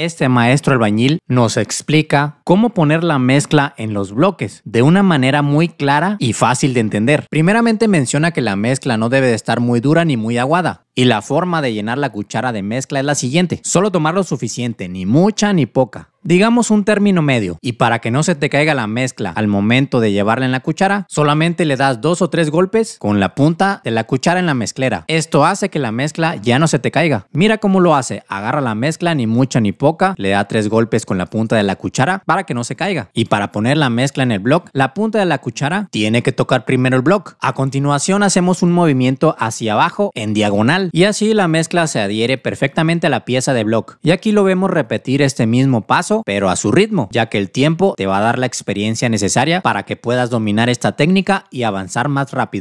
Este maestro albañil nos explica cómo poner la mezcla en los bloques de una manera muy clara y fácil de entender. Primeramente menciona que la mezcla no debe de estar muy dura ni muy aguada. Y la forma de llenar la cuchara de mezcla es la siguiente. Solo tomar lo suficiente, ni mucha ni poca. Digamos un término medio. Y para que no se te caiga la mezcla al momento de llevarla en la cuchara, solamente le das dos o tres golpes con la punta de la cuchara en la mezclera. Esto hace que la mezcla ya no se te caiga. Mira cómo lo hace. Agarra la mezcla, ni mucha ni poca. Le da tres golpes con la punta de la cuchara que no se caiga. Y para poner la mezcla en el block la punta de la cuchara tiene que tocar primero el block A continuación hacemos un movimiento hacia abajo en diagonal y así la mezcla se adhiere perfectamente a la pieza de block Y aquí lo vemos repetir este mismo paso, pero a su ritmo, ya que el tiempo te va a dar la experiencia necesaria para que puedas dominar esta técnica y avanzar más rápido.